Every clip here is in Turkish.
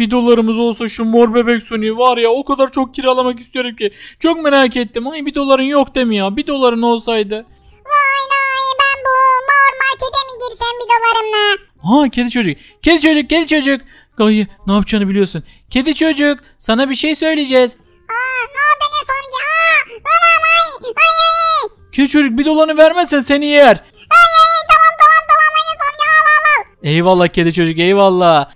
Bir dolarımız olsa şu mor bebek suni var ya o kadar çok kiralamak istiyorum ki. Çok merak ettim. Ay bir doların yok değil mi ya? Bir doların olsaydı. Vay vay ben bu mor markete mi girsem bir dolarımla? Ha kedi çocuk. Kedi çocuk kedi çocuk. Ay, ne yapacağını biliyorsun. Kedi çocuk sana bir şey söyleyeceğiz. Aa ne oldu ne sonucu? Aa anam ay ay ay. Kedi çocuk bir dolarını vermezsen seni yer. Ay ay tamam tamam tamam ne sonucu al al al. Eyvallah kedi çocuk eyvallah.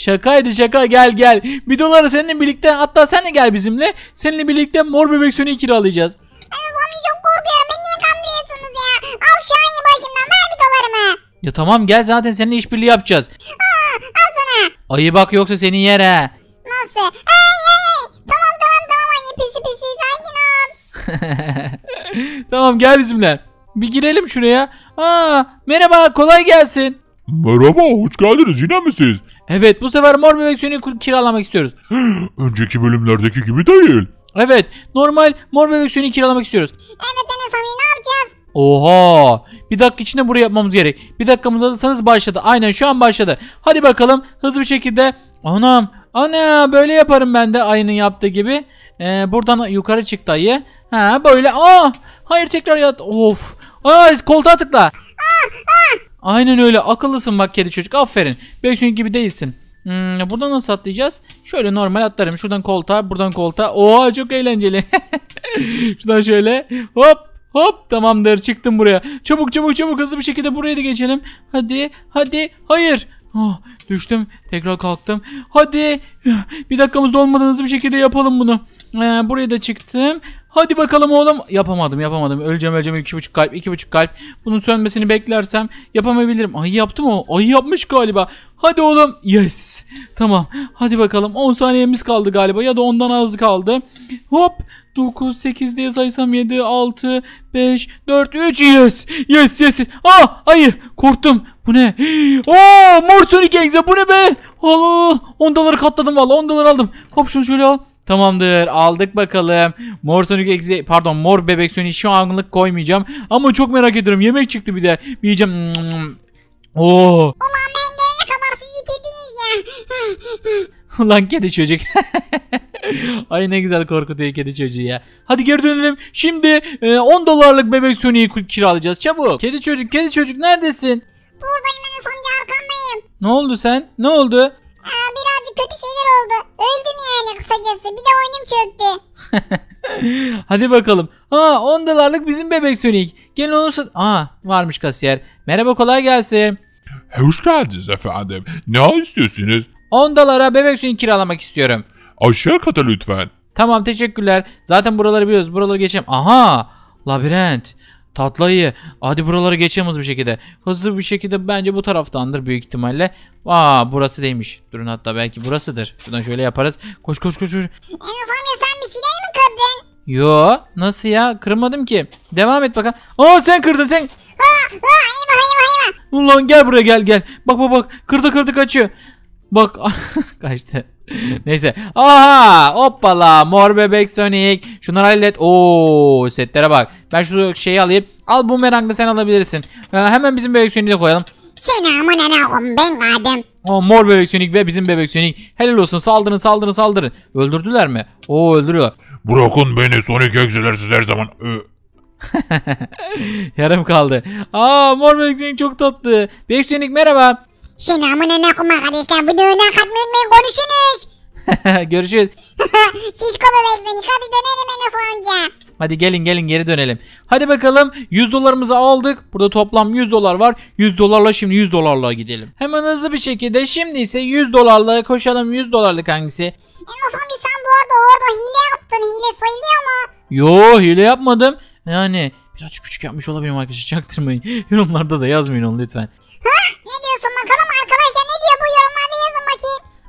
Şakaydı şaka gel gel. Bir doları seninle birlikte hatta sen de gel bizimle. Seninle birlikte mor bebek sönüğü kiralayacağız. Evet abi çok korkuyorum. Beni niye kandırıyorsunuz ya? Al şu an başımdan ver bir dolarımı. Ya tamam gel zaten seninle işbirliği yapacağız. Aa, al sana. Ayı bak yoksa senin yere. Nasıl? Ay ay ay. Tamam tamam tamam ayı pisi pisi sakin ol. tamam gel bizimle. Bir girelim şuraya. Aa, merhaba kolay gelsin. Merhaba hoş geldiniz yine misiniz? Evet bu sefer mor bebek suyunu kiralamak istiyoruz. Önceki bölümlerdeki gibi değil. Evet normal mor bebek suyunu kiralamak istiyoruz. Evet Enes abi ne yapacağız? Oha! Bir dakika içinde burayı yapmamız gerek. Bir dakikamız alırsanız başladı. Aynen şu an başladı. Hadi bakalım hızlı bir şekilde. Anam! Ana böyle yaparım ben de ayının yaptığı gibi. Ee, buradan yukarı çıktı ayı. Ha böyle. Aa! Ah! Hayır tekrar yat. Of! Aa koltuğa tıkla. Aa, aa. Aynen öyle akıllısın bak kedi çocuk aferin. Bebek gibi değilsin. Hmm, buradan nasıl atlayacağız? Şöyle normal atlarım. Şuradan koltuğa, buradan koltuğa. Oha çok eğlenceli. Şuradan şöyle hop hop tamamdır çıktım buraya. Çabuk çabuk çabuk hızlı bir şekilde buraya da geçelim. Hadi hadi hayır. Oh, düştüm tekrar kalktım. Hadi bir dakikamız olmadan hızlı bir şekilde yapalım bunu. Ee, buraya da çıktım. Hadi bakalım oğlum. Yapamadım yapamadım. Öleceğim öleceğim. iki buçuk kalp iki buçuk kalp. Bunun sönmesini beklersem yapamayabilirim. Ayı yaptı mı? Ayı yapmış galiba. Hadi oğlum. Yes. Tamam. Hadi bakalım. 10 saniyemiz kaldı galiba. Ya da ondan az kaldı. Hop. 9, 8 diye saysam 7, 6, 5, 4, 3. Yes. Yes yes. yes. Ah ayı. Korktum. Bu ne? Aa, mor sönük egze. Bu ne be? Allah. 10 doları katladım valla. 10 dolar aldım. Hop şunu şöyle al. Tamamdır aldık bakalım. Mor sönük Exe pardon mor bebek Sonic şu anlık koymayacağım. Ama çok merak ediyorum yemek çıktı bir de. Bir yiyeceğim. Oo. Ulan ben gelene kadar siz ya. Ulan kedi çocuk. Ay ne güzel korkutuyor kedi çocuğu ya. Hadi geri dönelim. Şimdi e, 10 dolarlık bebek sönüğü kiralayacağız çabuk. Kedi çocuk kedi çocuk neredesin? Buradayım en sonuncu arkandayım. Ne oldu sen? Ne oldu? kötü şeyler oldu. Öldüm yani kısacası. Bir de oyunum çöktü. Hadi bakalım. Aa, 10 dolarlık bizim bebek Sonic. Gelin onu sat... Aa varmış kasiyer. Merhaba kolay gelsin. Hoş geldiniz efendim. Ne istiyorsunuz? 10 dolara bebek Sonic kiralamak istiyorum. Aşağı kata lütfen. Tamam teşekkürler. Zaten buraları biliyoruz. Buraları geçelim. Aha labirent. Tatlayı, Hadi buraları geçeceğiz bir şekilde. Hızlı bir şekilde bence bu taraftandır büyük ihtimalle. Aa burası değilmiş. Durun hatta belki burasıdır. Buradan şöyle yaparız. Koş koş koş. koş. Enes amca sen bir şeyler mi kırdın? Yo nasıl ya kırmadım ki. Devam et bakalım. Aa sen kırdın sen. Aa, aa, eyvah eyvah eyvah. Ulan gel buraya gel gel. Bak bak bak kırdı kırdı kaçıyor. Bak kaçtı. Neyse. Aha! Hoppala! Mor bebek Sonic. Şunları hallet. Oo, setlere bak. Ben şu şeyi alayım. Al bu merangı sen alabilirsin. Ee, hemen bizim bebek Sonic'i de koyalım. Selamun aleyküm ben Adem. O mor bebek Sonic ve bizim bebek Sonic. Helal olsun saldırın saldırın saldırın. Öldürdüler mi? Oo öldürüyor. Bırakın beni Sonic eksiler siz her zaman. Ee. Yarım kaldı. Aa mor bebek Sonic çok tatlı. Bebek Sonic merhaba. Selamın aleyküm kardeşler Bu düğüne katmayı unutmayın. Konuşunuz. Görüşürüz. Şişko bebek seni. Hadi dönelim en az önce. Hadi gelin gelin geri dönelim. Hadi bakalım 100 dolarımızı aldık. Burada toplam 100 dolar var. 100 dolarla şimdi 100 dolarla gidelim. Hemen hızlı bir şekilde şimdi ise 100 dolarla koşalım. 100 dolarlık hangisi? En son sen bu arada orada hile yaptın. Hile sayılıyor mu? Yo hile yapmadım. Yani birazcık küçük yapmış olabilirim arkadaşlar. Çaktırmayın. Yorumlarda da yazmayın onu lütfen. Ha?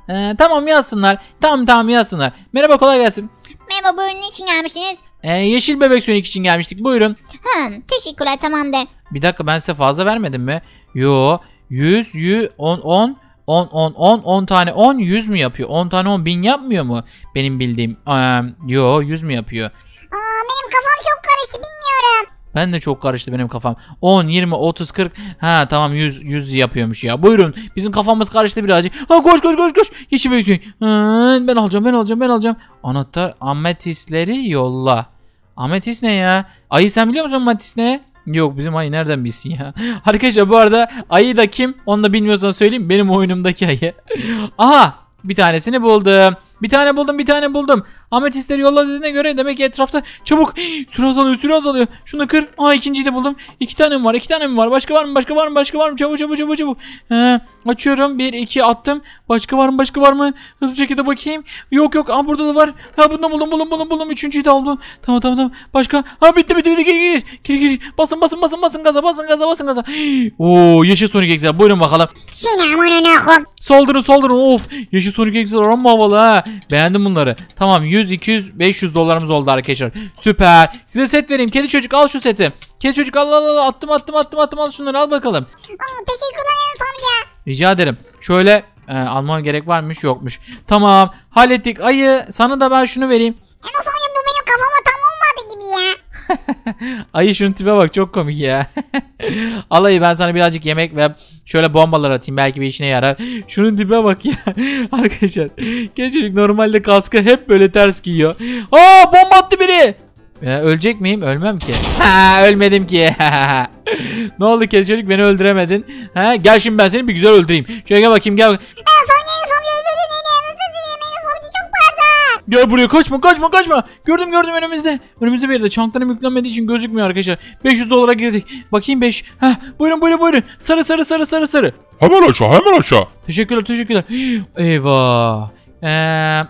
Ee, tamam yazsınlar. Tamam tamam yazsınlar. Merhaba kolay gelsin. Merhaba buyurun niçin gelmişsiniz? Ee, yeşil bebek sönük için gelmiştik buyurun. Hım teşekkürler tamamdır. Bir dakika ben size fazla vermedim mi? Yo 100, 100, 10, 10, 10, 10, 10, 10 tane 10, 100 mü yapıyor? 10 tane 10 bin yapmıyor mu? Benim bildiğim. Ee, yo 100 mü yapıyor? Aa, benim ben de çok karıştı benim kafam. 10, 20, 30, 40. Ha tamam 100, 100 yapıyormuş ya. Buyurun. Bizim kafamız karıştı birazcık. Ha koş koş koş koş. Yeşil ve Hüseyin. Ben alacağım ben alacağım ben alacağım. Anahtar ametisleri yolla. Ametis ne ya? Ayı sen biliyor musun ametis ne? Yok bizim ayı nereden bilsin ya. Arkadaşlar bu arada ayı da kim? Onu da bilmiyorsan söyleyeyim. Benim oyunumdaki ayı. Aha bir tanesini buldum. Bir tane buldum bir tane buldum. Ametistleri yolla dediğine göre demek ki etrafta çabuk süre azalıyor süre azalıyor. Şunu kır. Aa ikinciyi de buldum. İki tane mi var iki tane mi var? Başka var mı başka var mı başka var mı? Çabuk çabuk çabuk çabuk. He, açıyorum bir iki attım. Başka var mı başka var mı? Hızlı şekilde bakayım. Yok yok aa burada da var. Ha bunu buldum buldum buldum buldum. Üçüncüyü de aldım. Tamam tamam tamam. Başka. Ha bitti bitti bitti gir gir. Gir gir. Basın basın basın basın gaza basın gaza basın gaza. Oo yeşil Sonic Excel buyurun bakalım. Saldırın saldırın of. Yeşil Sonic Excel amma havalı ha. Beğendim bunları. Tamam 100, 200, 500 dolarımız oldu arkadaşlar. Süper. Size set vereyim. Kedi çocuk al şu seti. Kedi çocuk al al al. Attım attım attım attım. Al şunları al bakalım. Aa, teşekkürler Enes amca. Rica ederim. Şöyle e, almam gerek varmış yokmuş. Tamam hallettik. Ayı sana da ben şunu vereyim. Enes Ayı şunun tipe bak çok komik ya. Alayı ben sana birazcık yemek ve şöyle bombalar atayım belki bir işine yarar. Şunun tipe bak ya. Arkadaşlar genç çocuk normalde kaskı hep böyle ters giyiyor. Aa bomba attı biri. Ya, ölecek miyim? Ölmem ki. Ha, ölmedim ki. ne oldu kedi çocuk beni öldüremedin. Ha, gel şimdi ben seni bir güzel öldüreyim. Şöyle gel bakayım gel. Bakayım. Gel buraya kaçma kaçma kaçma. Gördüm gördüm önümüzde. Önümüzde bir yerde. Çantanın yüklenmediği için gözükmüyor arkadaşlar. 500 dolara girdik. Bakayım 5. Heh, buyurun buyurun buyurun. Sarı sarı sarı sarı sarı. Hemen aşağı hemen aşağı. Teşekkürler teşekkürler. Eyvah. Ee,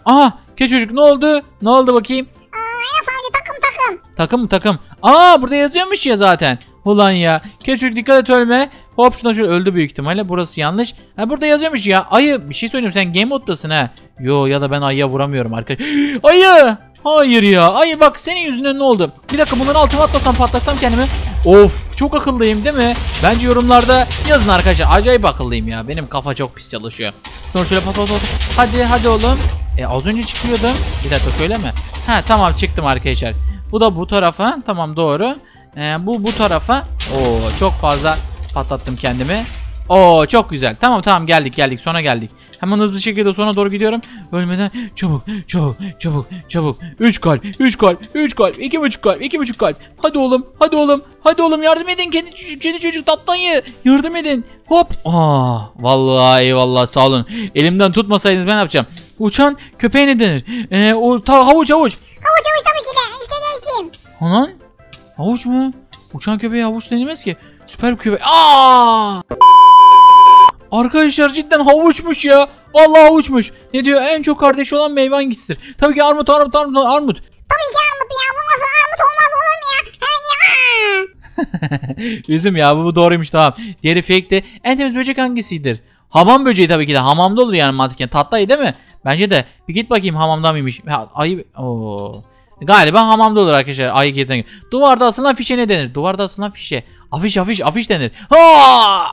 aha ke çocuk ne oldu? Ne oldu bakayım? Aa, takım takım. Takım takım. Aa burada yazıyormuş ya zaten. Ulan ya. Küçük dikkat et ölme. Hop şuna şöyle öldü büyük ihtimalle. Burası yanlış. Ha burada yazıyormuş ya. Ayı bir şey söyleyeyim sen game moddasın ha. Yo ya da ben ayıya vuramıyorum arkadaş. ayı! Hayır ya. Ayı bak senin yüzünden ne oldu? Bir dakika bunların altına atlasam patlasam kendimi. Of çok akıllıyım değil mi? Bence yorumlarda yazın arkadaşlar. Acayip akıllıyım ya. Benim kafa çok pis çalışıyor. Sonra şöyle pat pat pat. Hadi hadi oğlum. E az önce çıkıyordum. Bir dakika şöyle mi? Ha tamam çıktım arkadaşlar. Bu da bu tarafa. Tamam doğru. Ee, bu bu tarafa. Oo çok fazla patlattım kendimi. Oo çok güzel. Tamam tamam geldik geldik sona geldik. Hemen hızlı şekilde sona doğru gidiyorum. Ölmeden çabuk çabuk çabuk çabuk. 3 kalp 3 kalp 3 kalp 2,5 kalp 2,5 kalp. Hadi oğlum hadi oğlum hadi oğlum yardım edin kendi çocuk kendi çocuk tattan ye. Yardım edin. Hop. Aa ah, vallahi vallahi sağ olun. Elimden tutmasaydınız ben ne yapacağım? Uçan köpeğe ne denir? Ee, o ta, havuç havuç. Havuç havuç tabii ki de. İşte geçtim. Anan Havuç mu? Uçan köpeği havuç denilmez ki. Süper köpeği. Aa! Arkadaşlar cidden havuçmuş ya. Vallahi havuçmuş. Ne diyor? En çok kardeş olan meyve hangisidir? Tabii ki armut, armut, armut, armut. Tabii ki armut ya. Bu nasıl armut olmaz olur mu ya? ya! Üzüm ya bu doğruymuş tamam. Diğeri fake de. En temiz böcek hangisidir? Hamam böceği tabii ki de. Hamamda olur yani mantıken. Tatlı değil mi? Bence de. Bir git bakayım hamamda mıymış. Ha, ayıp. Oo. Galiba hamamda olur arkadaşlar. Ay girden. Duvarda asılan fişe ne denir? Duvarda asılan fişe. Afiş afiş afiş denir. Ha!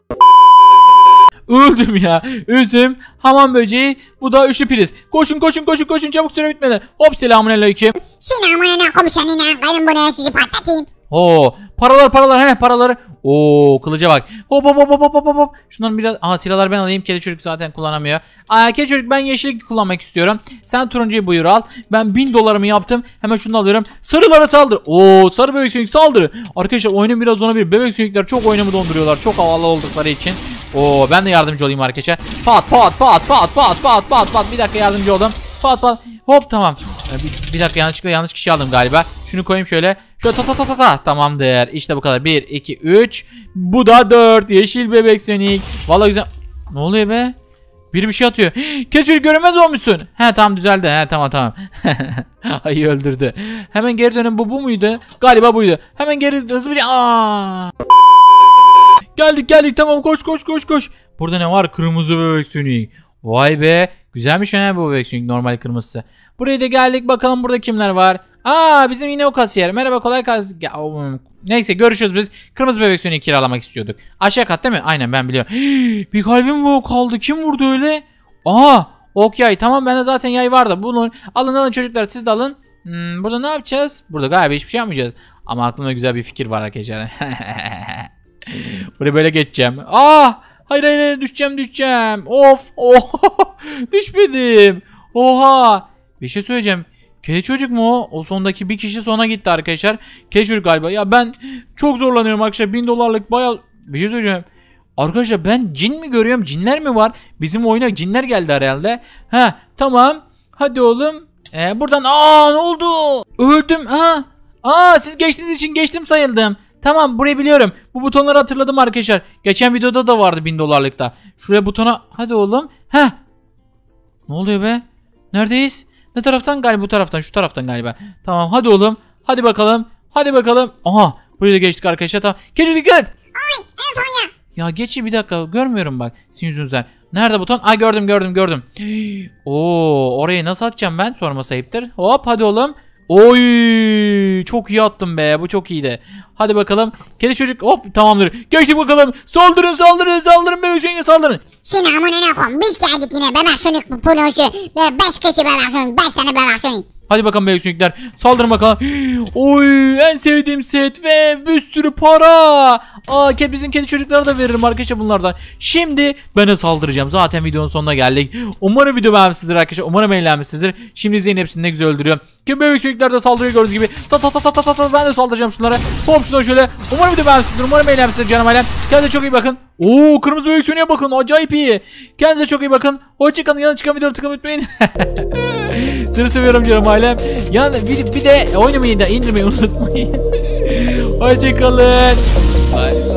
Öldüm ya. Üzüm, hamam böceği, bu da üçlü priz. Koşun koşun koşun koşun çabuk süre bitmeden. Hop selamun aleyküm. Selamun aleyküm senine. Gayrım bunu sizi patlatayım. Oo, paralar paralar he paraları Oo kılıca bak. Hop hop hop hop hop hop. Şunların biraz aha silahlar ben alayım. Kedi çocuk zaten kullanamıyor. Aa kedi çocuk ben yeşil kullanmak istiyorum. Sen turuncuyu buyur al. Ben 1000 dolarımı yaptım. Hemen şunu alıyorum. Sarılara saldır. Oo sarı bebek sönük saldırı. Arkadaşlar oyunun biraz ona bir. Bebek sönükler çok oyunumu donduruyorlar. Çok havalı oldukları için. Oo ben de yardımcı olayım arkadaşa. Pat pat pat pat pat pat pat pat. Bir dakika yardımcı oldum. Pat pat. Hop tamam. Ee, bir, bir dakika yanlışlıkla yanlış kişi aldım galiba. Şunu koyayım şöyle. Şöyle ta ta ta ta ta. Tamamdır. İşte bu kadar. 1, 2, 3. Bu da 4. Yeşil bebek Sonic. Valla güzel. Ne oluyor be? Biri bir şey atıyor. Keçül görünmez olmuşsun. He tamam düzeldi. He tamam tamam. Ayı öldürdü. Hemen geri dönün. Bu bu muydu? Galiba buydu. Hemen geri hızlı bir... Aa! Geldik geldik tamam koş koş koş koş. Burada ne var? Kırmızı bebek sönük. Vay be. Güzelmiş ha bu bebek sönük normal kırmızısı. Buraya da geldik bakalım burada kimler var. Aa bizim yine o kasiyer. Merhaba kolay gelsin. Neyse görüşürüz biz. Kırmızı bebek suyunu kiralamak istiyorduk. Aşağı kat değil mi? Aynen ben biliyorum. Hii, bir kalbim bu kaldı. Kim vurdu öyle? Aa ok yay. Tamam bende zaten yay vardı. Bunu alın alın çocuklar siz de alın. Hmm, burada ne yapacağız? Burada galiba hiçbir şey yapmayacağız. Ama aklımda güzel bir fikir var arkadaşlar. Buraya böyle geçeceğim. Aa! Ah! Hayır hayır, hayır düşeceğim düşeceğim. Of! Oh! Düşmedim. Oha! Bir şey söyleyeceğim. Kedi çocuk mu o? O sondaki bir kişi sona gitti arkadaşlar. Kedi çocuk galiba. Ya ben çok zorlanıyorum arkadaşlar. 1000 dolarlık baya bir şey söyleyeceğim. Arkadaşlar ben cin mi görüyorum? Cinler mi var? Bizim oyuna cinler geldi herhalde. He tamam. Hadi oğlum. Ee, buradan aa ne oldu? Öldüm ha. Aa siz geçtiğiniz için geçtim sayıldım. Tamam burayı biliyorum. Bu butonları hatırladım arkadaşlar. Geçen videoda da vardı 1000 dolarlıkta. Şuraya butona hadi oğlum. Heh. Ne oluyor be? Neredeyiz? Ne taraftan galiba bu taraftan şu taraftan galiba. Tamam hadi oğlum. Hadi bakalım. Hadi bakalım. Aha buraya da geçtik arkadaşlar. Tamam. Keçi dikkat. Ay en ya. Ya geçi bir dakika görmüyorum bak sizin yüzünüzden. Nerede buton? Ay gördüm gördüm gördüm. Oo orayı nasıl atacağım ben? Sorma sayıptır. Hop hadi oğlum. Oy çok iyi attım be bu çok iyiydi. Hadi bakalım. Kedi çocuk hop tamamdır. Geçtik bakalım. Saldırın saldırın saldırın be Hüseyin'e saldırın. Şimdi amına ne yapalım biz geldik yine bebek sönük bu poloşu. Beş kişi bebek sönük beş tane bebek sönük. Hadi bakalım bebek sünükler. Saldırın bakalım. Oy en sevdiğim set ve bir sürü para. Aa ke bizim kedi çocuklara da veririm arkadaşlar bunlardan. Şimdi bana saldıracağım. Zaten videonun sonuna geldik. Umarım video beğenmişsinizdir arkadaşlar. Umarım eğlenmişsinizdir. Şimdi izleyin hepsini ne güzel öldürüyor. Kim bebek sünükler de saldırıyor gördüğünüz gibi. Ta ta ta ta ta ta, ta. ben de saldıracağım şunlara. Hop şuna şöyle. Umarım video beğenmişsinizdir. Umarım eğlenmişsinizdir canım ailem. Kendinize çok iyi bakın. Oo kırmızı bebek sünüğe bakın. Acayip iyi. Kendinize çok iyi bakın. Hoşçakalın. Yanına çıkan videoları tıklamayı unutmayın. Seni seviyorum diyorum ailem. Yani bir, bir de oynamayı da indirmeyi unutmayın. Hoşçakalın. Bye.